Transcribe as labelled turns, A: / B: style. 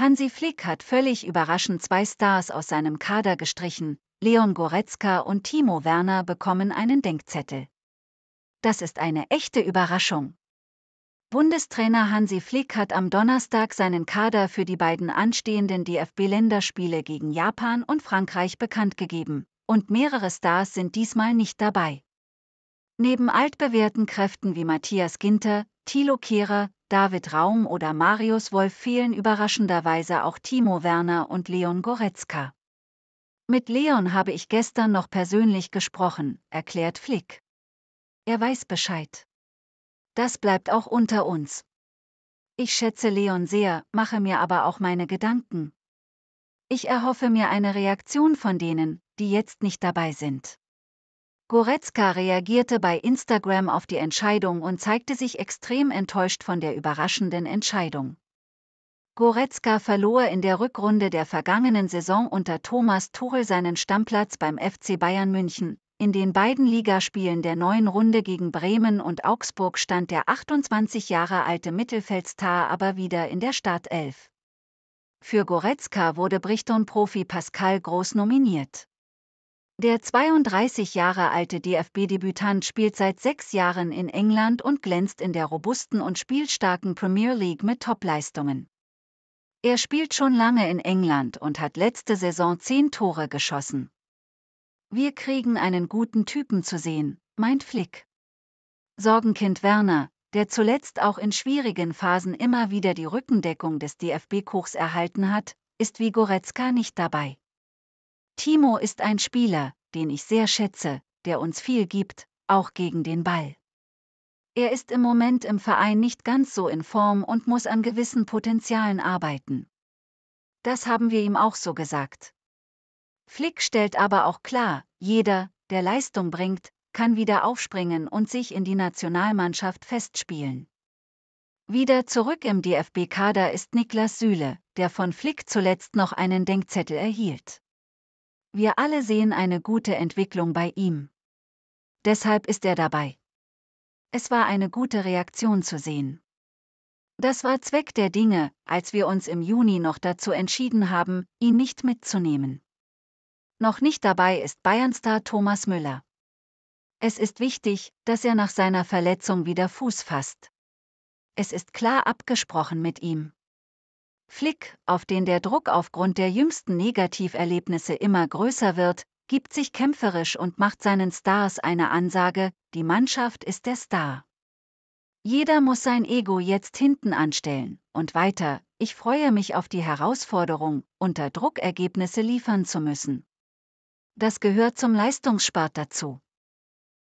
A: Hansi Flick hat völlig überraschend zwei Stars aus seinem Kader gestrichen, Leon Goretzka und Timo Werner bekommen einen Denkzettel. Das ist eine echte Überraschung. Bundestrainer Hansi Flick hat am Donnerstag seinen Kader für die beiden anstehenden DFB-Länderspiele gegen Japan und Frankreich bekannt gegeben, und mehrere Stars sind diesmal nicht dabei. Neben altbewährten Kräften wie Matthias Ginter, Thilo Kehrer, David Raum oder Marius Wolf fehlen überraschenderweise auch Timo Werner und Leon Goretzka. Mit Leon habe ich gestern noch persönlich gesprochen, erklärt Flick. Er weiß Bescheid. Das bleibt auch unter uns. Ich schätze Leon sehr, mache mir aber auch meine Gedanken. Ich erhoffe mir eine Reaktion von denen, die jetzt nicht dabei sind. Goretzka reagierte bei Instagram auf die Entscheidung und zeigte sich extrem enttäuscht von der überraschenden Entscheidung. Goretzka verlor in der Rückrunde der vergangenen Saison unter Thomas Tuchel seinen Stammplatz beim FC Bayern München. In den beiden Ligaspielen der neuen Runde gegen Bremen und Augsburg stand der 28 Jahre alte Mittelfeldstar aber wieder in der Startelf. Für Goretzka wurde Brichton-Profi Pascal Groß nominiert. Der 32 Jahre alte DFB-Debütant spielt seit sechs Jahren in England und glänzt in der robusten und spielstarken Premier League mit Topleistungen. Er spielt schon lange in England und hat letzte Saison zehn Tore geschossen. Wir kriegen einen guten Typen zu sehen, meint Flick. Sorgenkind Werner, der zuletzt auch in schwierigen Phasen immer wieder die Rückendeckung des DFB-Kochs erhalten hat, ist wie Goretzka nicht dabei. Timo ist ein Spieler, den ich sehr schätze, der uns viel gibt, auch gegen den Ball. Er ist im Moment im Verein nicht ganz so in Form und muss an gewissen Potenzialen arbeiten. Das haben wir ihm auch so gesagt. Flick stellt aber auch klar, jeder, der Leistung bringt, kann wieder aufspringen und sich in die Nationalmannschaft festspielen. Wieder zurück im DFB-Kader ist Niklas Süle, der von Flick zuletzt noch einen Denkzettel erhielt. Wir alle sehen eine gute Entwicklung bei ihm. Deshalb ist er dabei. Es war eine gute Reaktion zu sehen. Das war Zweck der Dinge, als wir uns im Juni noch dazu entschieden haben, ihn nicht mitzunehmen. Noch nicht dabei ist Bayernstar Thomas Müller. Es ist wichtig, dass er nach seiner Verletzung wieder Fuß fasst. Es ist klar abgesprochen mit ihm. Flick, auf den der Druck aufgrund der jüngsten Negativerlebnisse immer größer wird, gibt sich kämpferisch und macht seinen Stars eine Ansage, die Mannschaft ist der Star. Jeder muss sein Ego jetzt hinten anstellen und weiter, ich freue mich auf die Herausforderung, unter Druck Ergebnisse liefern zu müssen. Das gehört zum Leistungsspart dazu.